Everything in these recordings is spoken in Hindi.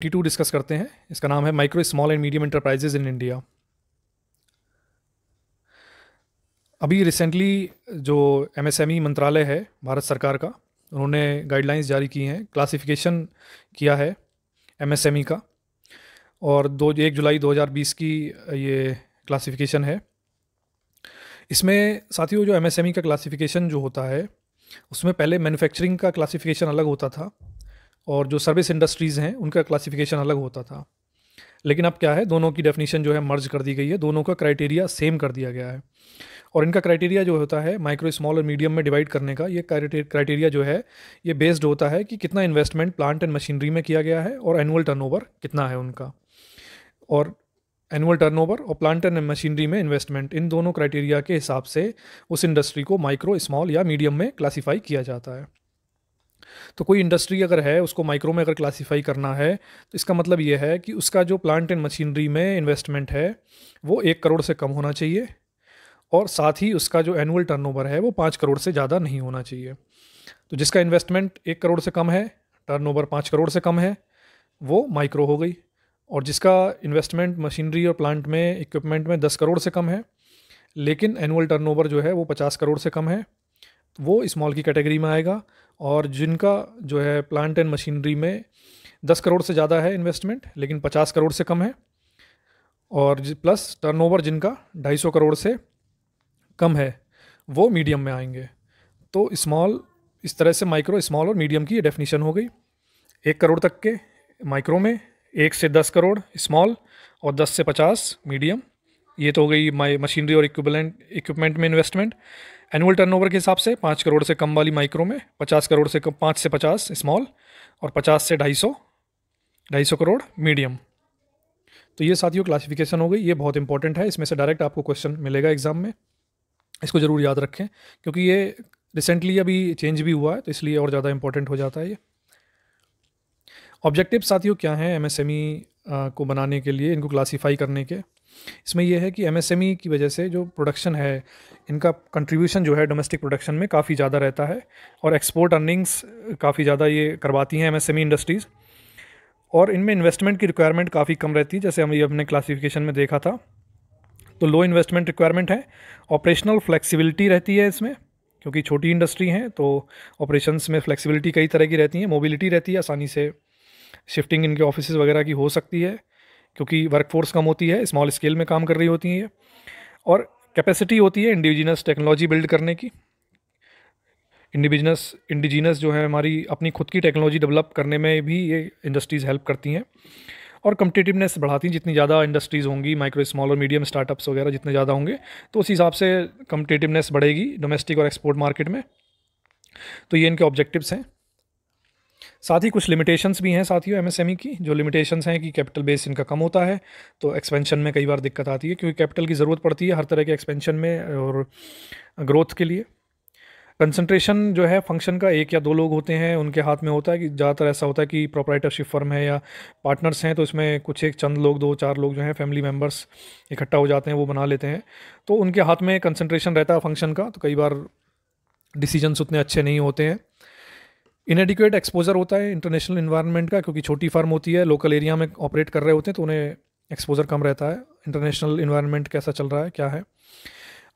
टी टू डिस्कस करते हैं इसका नाम है micro small and medium enterprises in India अभी रिसेंटली जो एमएसएमई e मंत्रालय है भारत सरकार का उन्होंने गाइडलाइंस जारी की हैं क्लासिफिकेशन किया है एमएसएमई e का और दो एक जुलाई 2020 की ये क्लासिफिकेशन है इसमें साथियों जो एमएसएमई e का क्लासिफिकेशन जो होता है उसमें पहले मैन्युफैक्चरिंग का क्लासिफिकेशन अलग होता था और जो सर्विस इंडस्ट्रीज़ हैं उनका क्लासिफिकेशन अलग होता था लेकिन अब क्या है दोनों की डेफिनेशन जो है मर्ज कर दी गई है दोनों का क्राइटेरिया सेम कर दिया गया है और इनका क्राइटेरिया जो होता है माइक्रो स्मॉल और मीडियम में डिवाइड करने का ये क्राइटेरिया जो है ये बेस्ड होता है कि कितना इन्वेस्टमेंट प्लांट एंड मशीनरी में किया गया है और एनुअल टर्नओवर कितना है उनका और एनुअल टर्नओवर और प्लांट एंड मशीनरी में इन्वेस्टमेंट इन दोनों क्राइटेरिया के हिसाब से उस इंडस्ट्री को माइक्रो स्मॉल या मीडियम में क्लासीफाई किया जाता है तो कोई इंडस्ट्री अगर है उसको माइक्रो में अगर क्लासीफाई करना है तो इसका मतलब ये है कि उसका जो प्लांट एंड मशीनरी में इन्वेस्टमेंट है वो एक करोड़ से कम होना चाहिए और साथ ही उसका जो एनुअल टर्नओवर है वो पाँच करोड़ से ज़्यादा नहीं होना चाहिए तो जिसका इन्वेस्टमेंट एक करोड़ से कम है टर्न पाँच करोड़ से कम है वो माइक्रो हो गई और जिसका इन्वेस्टमेंट मशीनरी और प्लांट में इक्विपमेंट में दस करोड़ से कम है लेकिन एनुअल टर्नओवर जो है वो पचास करोड़ से कम है वो स्मॉल की कैटेगरी में आएगा और जिनका जो है प्लांट एंड मशीनरी में दस करोड़ से ज़्यादा है इन्वेस्टमेंट लेकिन पचास करोड़ से कम है और प्लस टर्नओवर जिनका ढाई सौ करोड़ से कम है वो मीडियम में आएंगे तो स्मॉल इस तरह से माइक्रो स्मॉल और मीडियम की डेफिनेशन हो गई एक करोड़ तक के माइक्रो में एक से दस करोड़ स्मॉल और दस से पचास मीडियम ये तो हो गई माई मशीनरी और इक्विपमेंट इक्विपमेंट में इन्वेस्टमेंट एनुअल टर्नओवर के हिसाब से पाँच करोड़ से कम वाली माइक्रो में पचास करोड़ से कम पाँच से पचास स्मॉल और पचास से ढाई सौ ढाई सौ करोड़ मीडियम तो ये साथियों क्लासिफिकेशन हो गई ये बहुत इंपॉर्टेंट है इसमें से डायरेक्ट आपको क्वेश्चन मिलेगा एग्जाम में इसको ज़रूर याद रखें क्योंकि ये रिसेंटली अभी चेंज भी हुआ है तो इसलिए और ज़्यादा इंपॉर्टेंट हो जाता है ये ऑब्जेक्टिव साथियों क्या हैं एमएसएमई e, को बनाने के लिए इनको क्लासीफाई करने के इसमें यह है कि एम e की वजह से जो प्रोडक्शन है इनका कंट्रीब्यूशन जो है डोमेस्टिक प्रोडक्शन में काफ़ी ज़्यादा रहता है और एक्सपोर्ट अर्निंग्स काफ़ी ज़्यादा ये करवाती हैं एम इंडस्ट्रीज़ e और इनमें इन्वेस्टमेंट की रिक्वायरमेंट काफ़ी कम रहती है जैसे हम ये अपने क्लासिफिकेशन में देखा था तो लो इन्वेस्टमेंट रिक्वायरमेंट है ऑपरेशनल फ्लेक्सिबिलिटी रहती है इसमें क्योंकि छोटी इंडस्ट्री हैं तो ऑपरेशंस में फ्लेक्सिबिलिटी कई तरह की रहती है मोबिलिटी रहती है आसानी से शिफ्टिंग इनके ऑफिस वगैरह की हो सकती है क्योंकि वर्कफोर्स कम होती है स्मॉल स्केल में काम कर रही होती हैं ये और कैपेसिटी होती है इंडिजिनस टेक्नोलॉजी बिल्ड करने की इंडिविजनस इंडिजिनस जो है हमारी अपनी खुद की टेक्नोलॉजी डेवलप करने में भी ये इंडस्ट्रीज़ हेल्प करती हैं और कम्पटिटिवनेस बढ़ाती हैं जितनी ज़्यादा इंडस्ट्रीज़ होंगी माइक्रो स्मॉल और मीडियम स्टार्टअप्स वगैरह जितने ज़्यादा होंगे तो उस हिसाब से कम्पटिटिवनेस बढ़ेगी डोमेस्टिक और एक्सपोर्ट मार्केट में तो ये इनके ऑब्जेक्टिव्स हैं साथ ही कुछ लिमिटेशंस भी हैं साथियों एमएसएमई e की जो लिमिटेशंस हैं कि कैपिटल बेस इनका कम होता है तो एक्सपेंशन में कई बार दिक्कत आती है क्योंकि कैपिटल की ज़रूरत पड़ती है हर तरह के एक्सपेंशन में और ग्रोथ के लिए कंसंट्रेशन जो है फंक्शन का एक या दो लोग होते हैं उनके हाथ में होता है कि ज़्यादातर ऐसा होता है कि प्रोपराइटरशिप फर्म है या पार्टनर्स हैं तो इसमें कुछ एक चंद लोग दो चार लोग जो हैं फैमिली मेम्बर्स इकट्ठा हो जाते हैं वो बना लेते हैं तो उनके हाथ में कंसंट्रेशन रहता है फंक्शन का तो कई बार डिसीजनस उतने अच्छे नहीं होते हैं इनएडिकुएट एक्सपोजर होता है इंटरनेशनल इन्वायरमेंट का क्योंकि छोटी फर्म होती है लोकल एरिया में ऑपरेट कर रहे होते हैं तो उन्हें एक्सपोजर कम रहता है इंटरनेशनल इन्वायरमेंट कैसा चल रहा है क्या है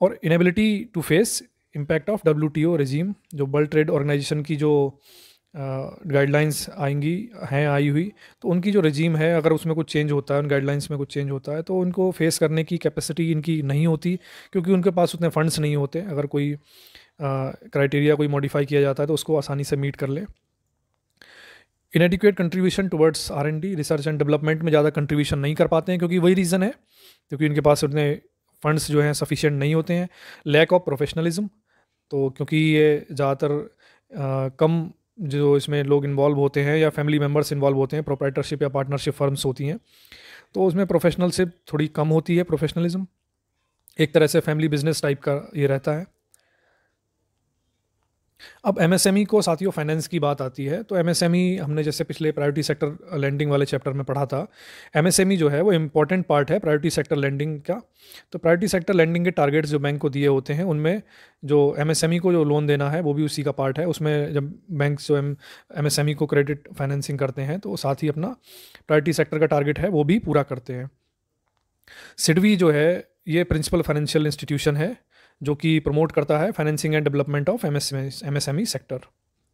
और inability to face impact of W T O regime जो वर्ल्ड ट्रेड ऑर्गेनाइजेशन की जो गाइडलाइंस uh, आएंगी हैं आई हुई तो उनकी जो रेजीम है अगर उसमें कुछ चेंज होता है उन गाइडलाइंस में कुछ चेंज होता है तो उनको फेस करने की कैपेसिटी इनकी नहीं होती क्योंकि उनके पास उतने फंड्स नहीं होते अगर कोई uh, क्राइटेरिया कोई मॉडिफाई किया जाता है तो उसको आसानी से मीट कर ले inadequate contribution towards R N D research and development में ज़्यादा कंट्रीब्यूशन नहीं कर पाते हैं क्योंकि वही रीज़न है क्योंकि इनके पास उतने फंड्स जो हैं सफिशिएंट नहीं होते हैं लैक ऑफ प्रोफेशनलिज्म तो क्योंकि ये ज़्यादातर कम जो इसमें लोग इन्वॉल्व होते हैं या फैमिली मेम्बर्स इन्वॉल्व होते हैं प्रोपराइटरशिप या पार्टनरशिप फर्म्स होती हैं तो उसमें प्रोफेशनलशिप थोड़ी कम होती है प्रोफेशनलिज्म एक तरह से फैमिली बिजनेस टाइप का ये रहता है अब एम e को साथियों फाइनेंस की बात आती है तो एम e हमने जैसे पिछले प्रायोरिटी सेक्टर लैंडिंग वाले चैप्टर में पढ़ा था एम e जो है वो इंपॉर्टेंट पार्ट है प्रायोरिटी सेक्टर लैंडिंग का तो प्रायोरिटी सेक्टर लैंडिंग के टारगेट्स जो बैंक को दिए होते हैं उनमें जो एम को जो लोन देना है वो भी उसी का पार्ट है उसमें जब बैंक जो एम को क्रेडिट फाइनेंसिंग करते हैं तो साथ ही अपना प्रायोरिटी सेक्टर का टारगेट है वो भी पूरा करते हैं सिडवी जो है ये प्रिंसिपल फाइनेंशियल इंस्टीट्यूशन है जो कि प्रमोट करता है financing and development of M S sector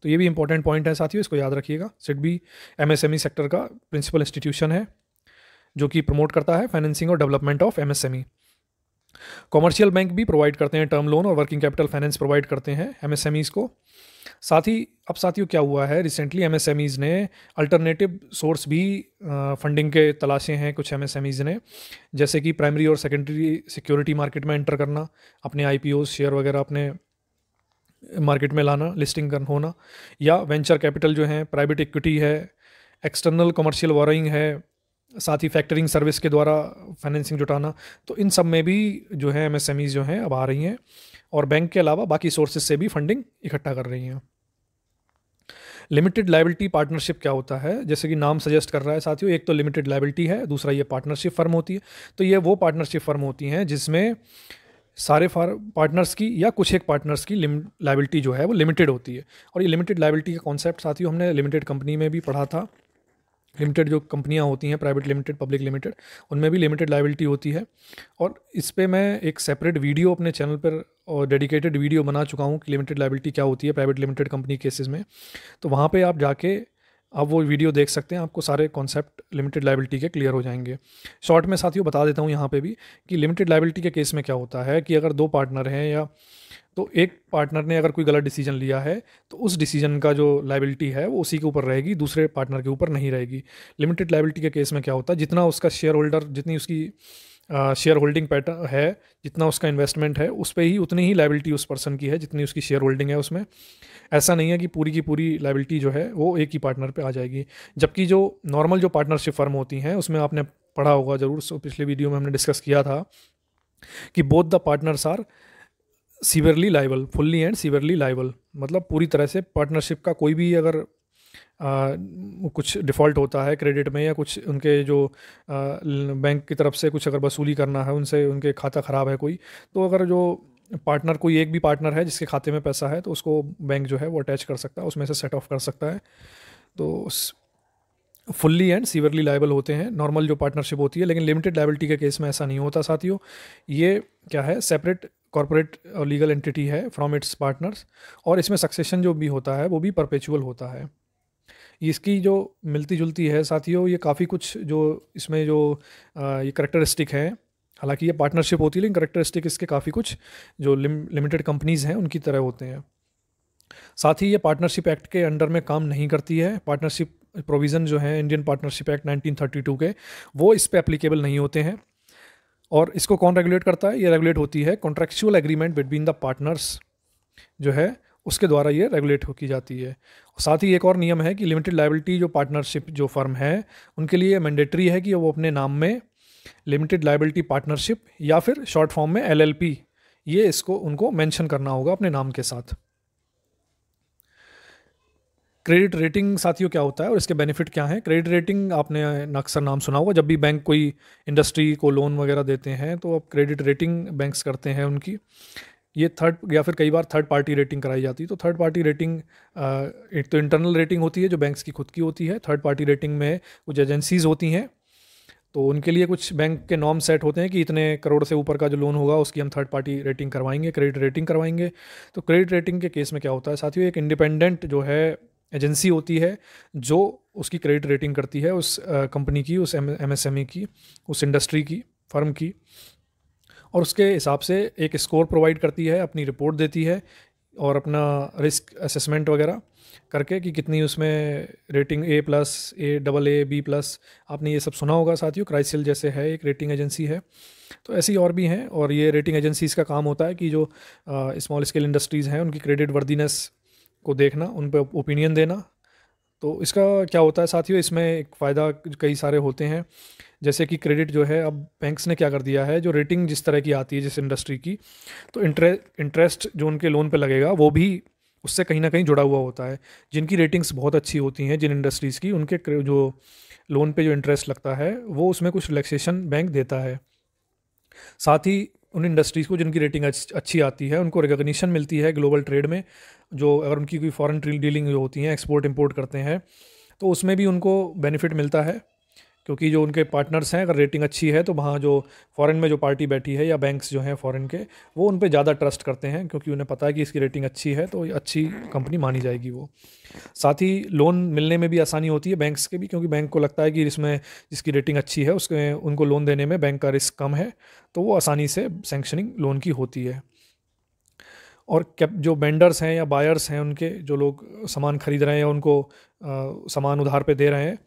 तो ये भी इंपॉर्टेंट पॉइंट है साथियों इसको याद रखिएगा SIDBI M sector e का प्रिंसिपल इंस्टीट्यूशन है जो कि प्रमोट करता है फाइनेंसिंग और development of M commercial bank भी प्रोवाइड करते हैं टर्म लोन और वर्किंग कैपिटल फाइनेंस प्रोवाइड करते हैं एमएसएमईज़ को साथ ही अब साथियों क्या हुआ है रिसेंटली एमएसएमईज़ ने अल्टरनेटिव सोर्स भी फंडिंग के तलाशे हैं कुछ एमएसएमईज़ ने जैसे कि प्राइमरी और सेकेंडरी सिक्योरिटी मार्केट में एंटर करना अपने आई शेयर वगैरह अपने मार्केट में लाना लिस्टिंग कर होना या वेंचर कैपिटल जो है प्राइवेट इक्विटी है एक्सटर्नल कमर्शियल वॉरिंग है साथ ही फैक्टरिंग सर्विस के द्वारा फाइनेंसिंग जुटाना तो इन सब में भी जो है एम जो हैं अब आ रही हैं और बैंक के अलावा बाकी सोर्सेज से भी फंडिंग इकट्ठा कर रही हैं लिमिटेड लाइबिलिटी पार्टनरशिप क्या होता है जैसे कि नाम सजेस्ट कर रहा है साथियों एक तो लिमिटेड लाइबिलिटी है दूसरा ये पार्टनरशिप फर्म होती है तो ये वो पार्टनरशिप फर्म होती हैं जिसमें सारे फार पार्टनर्स की या कुछ एक पार्टनर्स की लाइबिलिटी जो है वो लिमिटेड होती है और ये लिमिटेड लाइबिलिटी का कॉन्सेप्ट साथियों हमने लिमिटेड कंपनी में भी पढ़ा था लिमिटेड जो कंपनियां होती हैं प्राइवेट लिमिटेड पब्लिक लिमिटेड उनमें भी लिमिटेड लाइबिलिटी होती है और इस पर मैं एक सेपरेट वीडियो अपने चैनल पर और डेडिकेटेड वीडियो बना चुका हूँ कि लिमिटेड लाइबिलिटी क्या होती है प्राइवेट लिमिटेड कंपनी केसेज में तो वहाँ पर आप जाके आप वो वीडियो देख सकते हैं आपको सारे कॉन्सेप्ट लिमिटेड लाइबिलिटी के क्लियर हो जाएंगे शॉर्ट में साथियों बता देता हूँ यहाँ पे भी कि लिमिटेड लाइबिलिटी के केस में क्या होता है कि अगर दो पार्टनर हैं या तो एक पार्टनर ने अगर कोई गलत डिसीजन लिया है तो उस डिसीजन का जो लाइबिलिटी है वो उसी के ऊपर रहेगी दूसरे पार्टनर के ऊपर नहीं रहेगी लिमिटेड लाइबिलिटी के केस में क्या होता है जितना उसका शेयर होल्डर जितनी उसकी शेयर होल्डिंग पैटर्न है जितना उसका इन्वेस्टमेंट है उस पर ही उतनी ही लाइबिलिटी उस पर्सन की है जितनी उसकी शेयर होल्डिंग है उसमें ऐसा नहीं है कि पूरी की पूरी लाइबिलिटी जो है वो एक ही पार्टनर पे आ जाएगी जबकि जो नॉर्मल जो पार्टनरशिप फर्म होती हैं उसमें आपने पढ़ा होगा जरूर पिछले वीडियो में हमने डिस्कस किया था कि both the partners are severally liable fully and severally liable मतलब पूरी तरह से पार्टनरशिप का कोई भी अगर आ, कुछ डिफ़ॉल्ट होता है क्रेडिट में या कुछ उनके जो आ, बैंक की तरफ से कुछ अगर वसूली करना है उनसे उनके खाता ख़राब है कोई तो अगर जो पार्टनर कोई एक भी पार्टनर है जिसके खाते में पैसा है तो उसको बैंक जो है वो अटैच कर सकता है उसमें से सेट ऑफ कर सकता है तो फुल्ली एंड सीवियरली लाइबल होते हैं नॉर्मल जो पार्टनरशिप होती है लेकिन लिमिटेड लाइबिलिटी के केस में ऐसा नहीं होता साथियों ये क्या है सेपरेट कॉरपोरेट लीगल एंटिटी है फ्रॉम इट्स पार्टनर्स और इसमें सक्सेशन जो भी होता है वो भी परपेचुअल होता है इसकी जो मिलती जुलती है साथियों ये काफ़ी कुछ जो इसमें जो ये करेक्टरिस्टिक हैं हालांकि ये पार्टनरशिप होती है लेकिन करेक्टरिस्टिक इसके काफ़ी कुछ जो लिमिटेड कंपनीज़ हैं उनकी तरह होते हैं साथ ही ये पार्टनरशिप एक्ट के अंडर में काम नहीं करती है पार्टनरशिप प्रोविज़न जो है इंडियन पार्टनरशिप एक्ट 1932 के वो इस पर एप्लीकेबल नहीं होते हैं और इसको कौन रेगुलेट करता है ये रेगुलेट होती है contractual agreement between the partners जो है उसके द्वारा ये रेगुलेट हो की जाती है साथ ही एक और नियम है कि लिमिटेड लाइबिलिटी जो पार्टनरशिप जो फर्म है उनके लिए मैंडेटरी है कि वो अपने नाम में लिमिटेड लाइबिलिटी पार्टनरशिप या फिर शॉर्ट फॉर्म में एल ये इसको उनको मेंशन करना होगा अपने नाम के साथ क्रेडिट रेटिंग साथियों क्या होता है और इसके बेनिफिट क्या हैं क्रेडिट रेटिंग आपने अक्सर नाम सुना होगा जब भी बैंक कोई इंडस्ट्री को लोन वगैरह देते हैं तो आप क्रेडिट रेटिंग बैंक्स करते हैं उनकी ये थर्ड या फिर कई बार थर्ड पार्टी रेटिंग कराई जाती है तो थर्ड पार्टी रेटिंग एक तो इंटरनल रेटिंग होती है जो बैंक्स की खुद की होती है थर्ड पार्टी रेटिंग में कुछ एजेंसीज़ होती हैं तो उनके लिए कुछ बैंक के नॉर्म सेट होते हैं कि इतने करोड़ से ऊपर का जो लोन होगा उसकी हम थर्ड पार्टी रेटिंग करवाएंगे क्रेडिट रेटिंग करवाएंगे तो क्रेडिट रेटिंग के केस में क्या होता है साथियों एक इंडिपेंडेंट जो है एजेंसी होती है जो उसकी क्रेडिट रेटिंग करती है उस कंपनी की उस एम e की उस इंडस्ट्री की फर्म की और उसके हिसाब से एक स्कोर प्रोवाइड करती है अपनी रिपोर्ट देती है और अपना रिस्क असेसमेंट वगैरह करके कि कितनी उसमें rating A plus A double A B plus आपने ये सब सुना होगा साथियों क्राइसिल जैसे है एक रेटिंग एजेंसी है तो ऐसी और भी हैं और ये रेटिंग एजेंसीज़ का काम होता है कि जो स्मॉल स्केल इंडस्ट्रीज़ हैं उनकी क्रेडिट वर्दीनेस को देखना उन पर ओपिनियन देना तो इसका क्या होता है साथियों इसमें एक फ़ायदा कई सारे होते हैं जैसे कि क्रेडिट जो है अब बैंक्स ने क्या कर दिया है जो रेटिंग जिस तरह की आती है जिस इंडस्ट्री की तो इंटरे इंटरेस्ट जो उनके लोन पर लगेगा वो भी उससे कहीं ना कहीं जुड़ा हुआ होता है जिनकी रेटिंग्स बहुत अच्छी होती हैं जिन इंडस्ट्रीज़ की उनके जो लोन पे जो इंटरेस्ट लगता है वो उसमें कुछ रिलैक्सेशन बैंक देता है साथ ही उन इंडस्ट्रीज़ को जिनकी रेटिंग अच्छी आती है उनको रिकग्निशन मिलती है ग्लोबल ट्रेड में जो अगर उनकी कोई फॉरेन डीलिंग जो होती हैं एक्सपोर्ट इम्पोर्ट करते हैं तो उसमें भी उनको बेनिफिट मिलता है क्योंकि जो उनके पार्टनर्स हैं अगर रेटिंग अच्छी है तो वहाँ जो फॉरेन में जो पार्टी बैठी है या बैंक्स जो हैं फॉरेन के वो उन पर ज़्यादा ट्रस्ट करते हैं क्योंकि उन्हें पता है कि इसकी रेटिंग अच्छी है तो अच्छी कंपनी मानी जाएगी वो साथ ही लोन मिलने में भी आसानी होती है बैंक्स के भी क्योंकि बैंक को लगता है कि इसमें जिसकी रेटिंग अच्छी है उसके उनको लोन देने में बैंक का रिस्क कम है तो वो आसानी से सेंक्शनिंग लोन की होती है और कैप जो बेंडर्स हैं या बायर्स हैं उनके जो लोग सामान खरीद रहे हैं उनको सामान उधार पे दे रहे हैं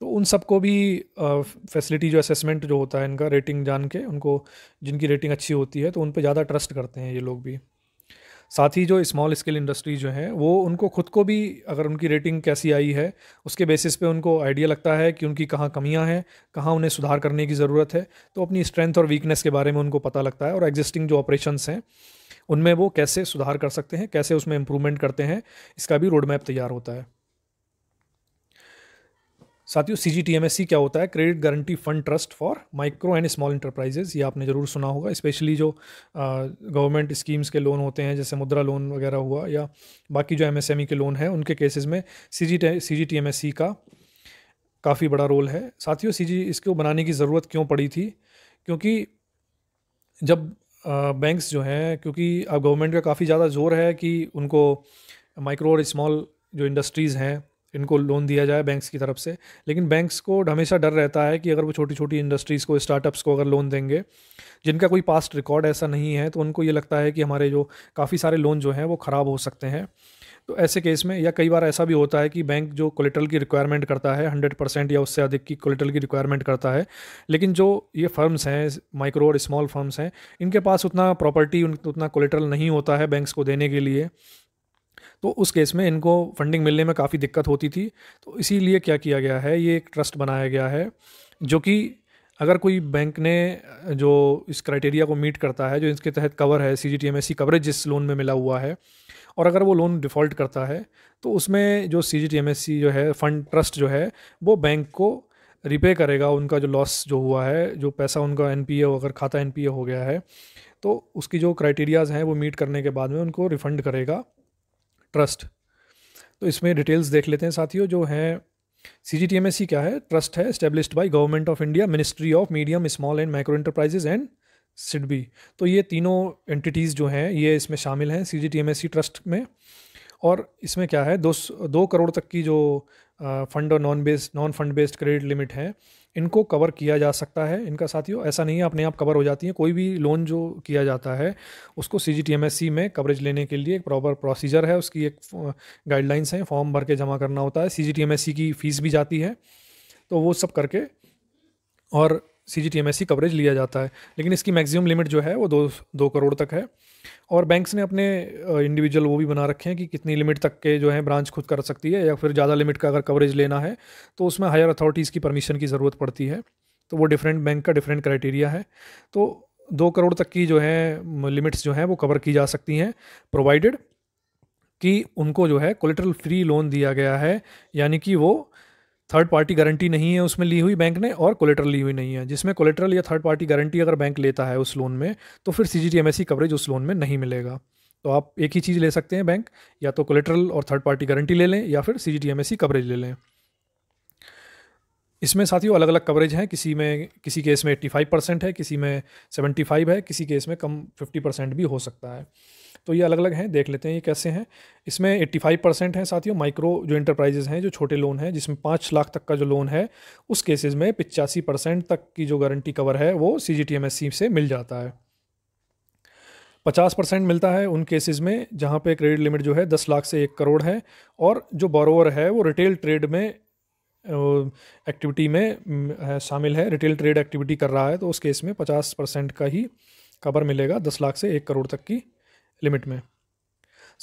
तो उन सबको भी फैसिलिटी जो असेसमेंट जो होता है इनका रेटिंग जान के उनको जिनकी रेटिंग अच्छी होती है तो उन पर ज़्यादा ट्रस्ट करते हैं ये लोग भी साथ ही जो स्मॉल स्केल इंडस्ट्री जो हैं वो उनको खुद को भी अगर उनकी रेटिंग कैसी आई है उसके बेसिस पे उनको आइडिया लगता है कि उनकी कहाँ कमियाँ हैं कहाँ उन्हें सुधार करने की ज़रूरत है तो अपनी स्ट्रेंथ और वीकनेस के बारे में उनको पता लगता है और एग्जिस्टिंग जो ऑपरेशंस हैं उनमें वो कैसे सुधार कर सकते हैं कैसे उसमें इम्प्रूवमेंट करते हैं इसका भी रोड मैप तैयार होता है साथियों C G T M S C क्या होता है credit guarantee fund trust for micro and small enterprises ये आपने ज़रूर सुना होगा स्पेशली जो गवर्नमेंट स्कीम्स के लोन होते हैं जैसे मुद्रा लोन वगैरह हुआ या बाकी जो एम एस एम ई के लोन हैं उनके केसेस में C G C G T M S C का काफ़ी बड़ा रोल है साथियों सी जी इसको बनाने की ज़रूरत क्यों पड़ी थी क्योंकि जब बैंक्स जो हैं क्योंकि अब गवर्नमेंट का काफ़ी ज़्यादा जोर है कि उनको माइक्रो और स्मॉल जो इंडस्ट्रीज़ हैं इनको लोन दिया जाए बैंक्स की तरफ से लेकिन बैंक्स को हमेशा डर रहता है कि अगर वो छोटी छोटी इंडस्ट्रीज़ को स्टार्टअप्स को अगर लोन देंगे जिनका कोई पास्ट रिकॉर्ड ऐसा नहीं है तो उनको ये लगता है कि हमारे जो काफ़ी सारे लोन जो हैं वो ख़राब हो सकते हैं तो ऐसे केस में या कई बार ऐसा भी होता है कि बैंक जो कोलेटल की रिक्वायरमेंट करता है हंड्रेड परसेंट या उससे अधिक की कोलेटल की रिक्वायरमेंट करता है लेकिन जो ये फर्म्स हैं माइक्रो और स्मॉल फर्म्स हैं इनके पास उतना प्रॉपर्टी उतना कोलेटल नहीं होता है बैंक्स को देने के लिए तो उस केस में इनको फंडिंग मिलने में काफ़ी दिक्कत होती थी तो इसीलिए क्या किया गया है ये एक ट्रस्ट बनाया गया है जो कि अगर कोई बैंक ने जो इस क्राइटेरिया को मीट करता है जो इसके तहत कवर है C G T M S C coverage जिस लोन में मिला हुआ है और अगर वो लोन डिफ़ॉल्ट करता है तो उसमें जो C G T M S C जो है फंड ट्रस्ट जो है वो बैंक को रिपे करेगा उनका जो लॉस जो हुआ है जो पैसा उनका एन पी ए अगर खाता एन पी ए हो गया है तो उसकी जो क्राइटेरियाज़ हैं वो मीट करने के बाद में उनको रिफ़ंड करेगा ट्रस्ट तो इसमें डिटेल्स देख लेते हैं साथियों जो हैं C G T M S C क्या है ट्रस्ट है established by government of India ministry of medium small and micro enterprises and SIDBI तो ये तीनों एंटिटीज़ जो हैं ये इसमें शामिल हैं C G T M S C trust में और इसमें क्या है दो दो करोड़ तक की जो फंड और non based non fund based credit limit है इनको कवर किया जा सकता है इनका साथियों ऐसा नहीं है अपने आप कवर हो जाती है कोई भी लोन जो किया जाता है उसको सी जी में कवरेज लेने के लिए एक प्रॉपर प्रोसीजर है उसकी एक गाइडलाइंस हैं फॉर्म भर के जमा करना होता है सी जी की फ़ीस भी जाती है तो वो सब करके और सी जी कवरेज लिया जाता है लेकिन इसकी मैक्सिमम लिमिट जो है वो दो दो करोड़ तक है और बैंक्स ने अपने इंडिविजुअल वो भी बना रखे हैं कि कितनी लिमिट तक के जो है ब्रांच खुद कर सकती है या फिर ज़्यादा लिमिट का अगर कवरेज लेना है तो उसमें हायर अथॉरिटीज़ की परमिशन की ज़रूरत पड़ती है तो वो डिफरेंट बैंक का डिफरेंट क्राइटेरिया है तो दो करोड़ तक की जो है लिमिट्स जो हैं वो कवर की जा सकती हैं प्रोवाइडेड कि उनको जो है कोलेट्रल फ्री लोन दिया गया है यानी कि वो थर्ड पार्टी गारंटी नहीं है उसमें ली हुई बैंक ने और कोलेटरल ली हुई नहीं है जिसमें कोलेटरल या थर्ड पार्टी गारंटी अगर बैंक लेता है उस लोन में तो फिर सी जी कवरेज उस लोन में नहीं मिलेगा तो आप एक ही चीज़ ले सकते हैं बैंक या तो कोलेटरल और थर्ड पार्टी गारंटी ले लें या फिर सी जी कवरेज ले लें इसमें साथियों अलग अलग कवरेज हैं किसी में किसी केस में 85 परसेंट है किसी में 75 है किसी केस में कम 50 परसेंट भी हो सकता है तो ये अलग अलग हैं देख लेते हैं ये कैसे हैं इसमें 85 परसेंट हैं साथियों माइक्रो जो इंटरप्राइजेज हैं जो छोटे लोन हैं जिसमें पाँच लाख तक का जो लोन है उस केसेज में पिचासी परसेंट तक की जो गारंटी कवर है वो C G T M S C से मिल जाता है पचास परसेंट मिलता है उन केसेज़ में जहाँ पे क्रेडिट लिमिट जो है दस लाख से एक करोड़ है और जो बोरोवर है वो रिटेल ट्रेड में एक्टिविटी में शामिल है रिटेल ट्रेड एक्टिविटी कर रहा है तो उस केस में पचास परसेंट का ही कवर मिलेगा दस लाख से एक करोड़ तक की लिमिट में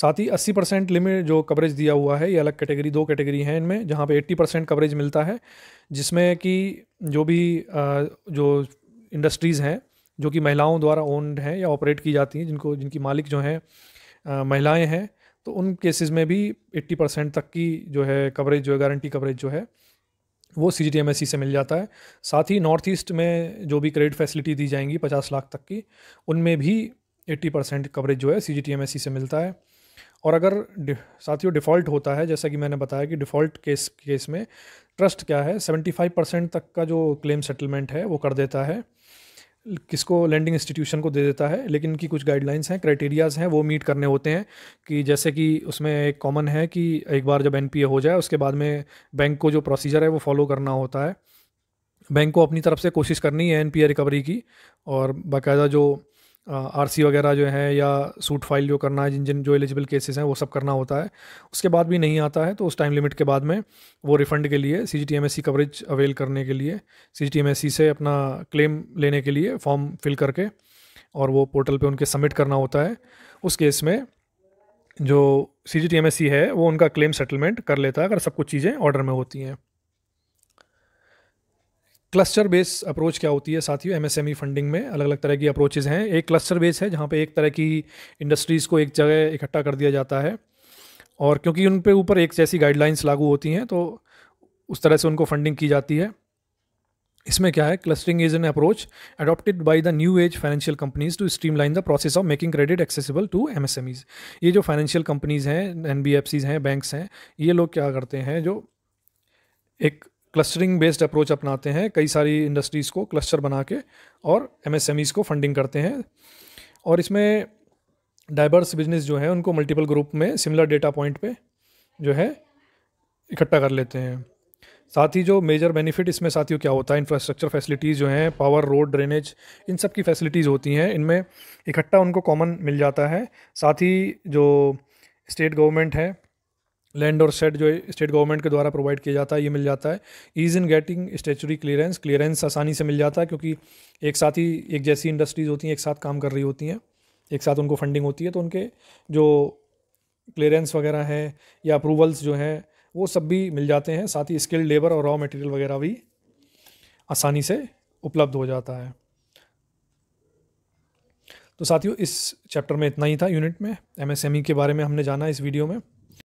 साथ ही अस्सी परसेंट लिमिट जो कवरेज दिया हुआ है ये अलग कैटेगरी दो कैटेगरी हैं इनमें जहाँ पे एट्टी परसेंट कवरेज मिलता है जिसमें कि जो भी जो इंडस्ट्रीज़ हैं जो कि महिलाओं द्वारा ओन्ड हैं या ऑपरेट की जाती हैं जिनको जिनकी मालिक जो हैं महिलाएं हैं तो उन केसेस में भी 80 परसेंट तक की जो है कवरेज जो है गारंटी कवरेज जो है वो सी जी से मिल जाता है साथ ही नॉर्थ ईस्ट में जो भी क्रेडिट फैसिलिटी दी जाएंगी पचास लाख तक की उनमें भी एट्टी परसेंट कवरेज जो है सी जी से मिलता है और अगर साथियों डिफ़ॉल्ट होता है जैसा कि मैंने बताया कि डिफ़ॉल्ट केस केस में ट्रस्ट क्या है सेवेंटी फाइव परसेंट तक का जो क्लेम सेटलमेंट है वो कर देता है किसको लैंडिंग इंस्टीट्यूशन को दे देता है लेकिन इनकी कुछ गाइडलाइंस हैं क्राइटेरियाज़ हैं वो मीट करने होते हैं कि जैसे कि उसमें एक कॉमन है कि एक बार जब एन हो जाए उसके बाद में बैंक को जो प्रोसीजर है वो फॉलो करना होता है बैंक को अपनी तरफ से कोशिश करनी है एन रिकवरी की और बाकायदा जो आर सी वगैरह जो है या सूट फाइल जो करना है जिन जिन जो एलिजिबल केसेस हैं वो सब करना होता है उसके बाद भी नहीं आता है तो उस टाइम लिमिट के बाद में वो रिफंड के लिए C G T M S C coverage avail करने के लिए C G T M S C से अपना क्लेम लेने के लिए फॉर्म फिल करके और वो पोर्टल पे उनके सबमिट करना होता है उस केस में जो C G T M S C है वो उनका क्लेम सेटलमेंट कर लेता है अगर सब कुछ चीज़ें ऑर्डर में होती हैं क्लस्टर बेस अप्रोच क्या होती है साथियों एमएसएमई फंडिंग e में अलग अलग तरह की अप्रोचेज़ हैं एक क्लस्टर बेस है जहाँ पे एक तरह की इंडस्ट्रीज़ को एक जगह इकट्ठा कर दिया जाता है और क्योंकि उन पे ऊपर एक जैसी गाइडलाइंस लागू होती हैं तो उस तरह से उनको फंडिंग की जाती है इसमें क्या है clustering is an approach adopted by the new age financial companies to streamline the process of making credit accessible to M M S Es ये जो फाइनेंशियल कंपनीज हैं एन बी एफ सीज हैं बैंक्स हैं ये लोग क्या करते हैं जो एक क्लस्टरिंग बेस्ड अप्रोच अपनाते हैं कई सारी इंडस्ट्रीज़ को क्लस्टर बना के और एम को फंडिंग करते हैं और इसमें डाइवर्स बिजनेस जो है उनको मल्टीपल ग्रुप में सिमिलर डेटा पॉइंट पे जो है इकट्ठा कर लेते हैं साथ ही जो मेजर बेनिफिट इसमें साथियों क्या होता है इंफ्रास्ट्रक्चर फैसिलिटीज़ जो हैं पावर रोड ड्रेनेज इन सब की फैसिलिटीज़ होती हैं इनमें इकट्ठा उनको कॉमन मिल जाता है साथ ही जो स्टेट गवर्नमेंट है लैंड और सेट जो स्टेट गवर्नमेंट के द्वारा प्रोवाइड किया जाता है ये मिल जाता है ease in getting statutory clearance clearance आसानी से मिल जाता है क्योंकि एक साथ ही एक जैसी इंडस्ट्रीज़ होती हैं एक साथ काम कर रही होती हैं एक साथ उनको फंडिंग होती है तो उनके जो क्लियरेंस वगैरह हैं या अप्रूवल्स जो हैं वो सब भी मिल जाते हैं साथ ही स्किल्ड लेबर और रॉ मटेरियल वगैरह भी आसानी से उपलब्ध हो जाता है तो साथियों इस चैप्टर में इतना ही था यूनिट में एमएसएमई e के बारे में हमने जाना इस वीडियो में